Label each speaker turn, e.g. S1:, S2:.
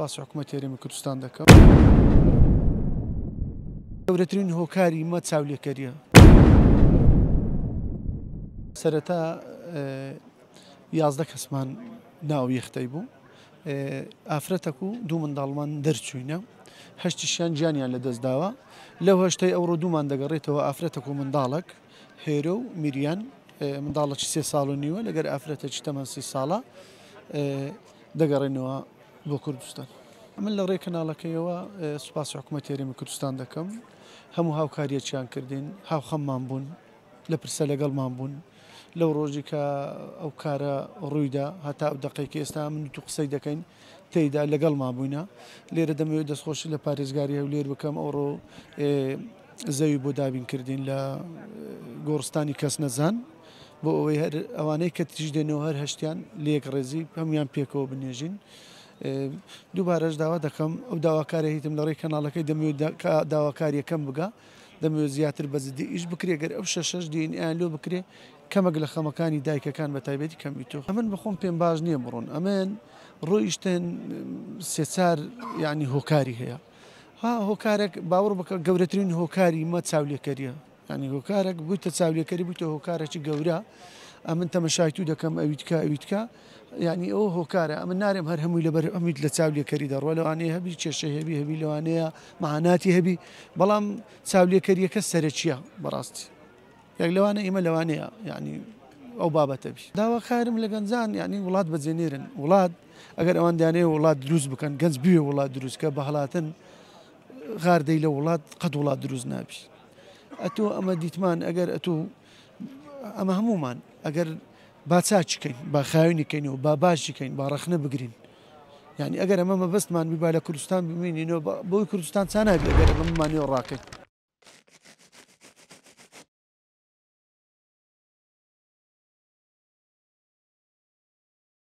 S1: باسی حکوومەت هێرێمی کوردستان دەکەم گەورەترین هۆکاری مە چاولێکەریە سەرەتا یازدە کەسمان ناو یەختەی بوو ئافرەتەک و دوو منداڵمان دەرچوینە هەشتیشیان گیانیان لە دەستداوە لەو هەشتەی ئەوڕۆ دوومان دەگەڕێتەوە ئافرەتەک و منداڵک هێرە و میریان منداڵەکی سێ ساڵ و نیوە لەگەر ئافرەتە چ تەمەسی ساڵە دەگەڕێنەوە بۆ کوردستان من لە ڕێ کەناڵەکەیەوە سوپاس حکوومەت یاریمە کوردستان دەکەم هەموو هاوکاریەکییان کردین هاوخەممان بوون لە پرسە لەگەڵمان بوون لەو ڕۆژی کە ئەو کارە ڕوویدا هەتا ئەو دقیکە ئێستا من تو قسەی دەکەین تێدا لەگەڵمان بووینە لێرە دەمەوێت دەستخۆشی لە پارێزگاریە و لێر بکەم ئەوڕۆ زەوی بۆ دابین کردین لە گۆڕستانی کەس نەزان بۆ ئەوەی هەر ئەوانەی کە تیش دێنەوە هەر هەشتیان لێک ڕێزی هەمویان پێکەوە بنێژین. دووبارەش داوا دەکەم ئەو داواکارە هیتم لەڕێی کەناڵەکەی دەمەوێت داواکاریەکەم بگە دەمەوێت زیاتر بەزدی ئیش بکرێگەر ئەو شەش دینیان لۆ بکرێ کەمەک لە خەمەکانی دایکەکان بە تایبێتی کەمیتۆ ئەمن بخۆم پێم باش نییە بڕۆن ئەمن ڕۆیشتن سێچار یعنی هۆکاری هەیە ها هۆکارێک باوەڕ بکە گەورەترین هۆکاری مە چاولێکەریە ینی هۆکارێک بوویتە چاولێکەری بوویتە هۆکارێکی گەورە. ئەمن تەمەشای تو دەکەم ئەویتکە ئەویتکە ینی ئەو هۆکارە ئەمە نارێم هەر هەمووی لەبەر ئەمیت لە چاولێکەری دەڕوە لەوانەیە هەبی کێشە هەبی هەبی لەوانەیە مەعاناتی هەبی بەڵام چاولێکەریەکە سەرچیە بەڕاستی یەک لەوانە ئێمە لەوانەیە ینی ئەو بابەتەبی داواخارم لە گەنجان ینی وڵات بەجێنێرن وڵات ئەگەر ئەوان دانێ وڵات دروست بکەن گەنج بێ وڵات دروستکە بە هەڵاتن غاردەی لە وڵات قەت وڵات دروست نابی ئەتۆ ئەمە دیتمان ئەگەر ئەتۆ ئەمە هەمومان ئەگەر باچچکەین با خاوینیکەین و با باشیکەین با ڕەخنە بگرین یعنی ئەگەر ئەمە مەبستمان بیبا لە کوردستان بمێنینەوە بۆی کوردستان چا نابێت ئەگەر ئەمەمانەوە ڕاکەین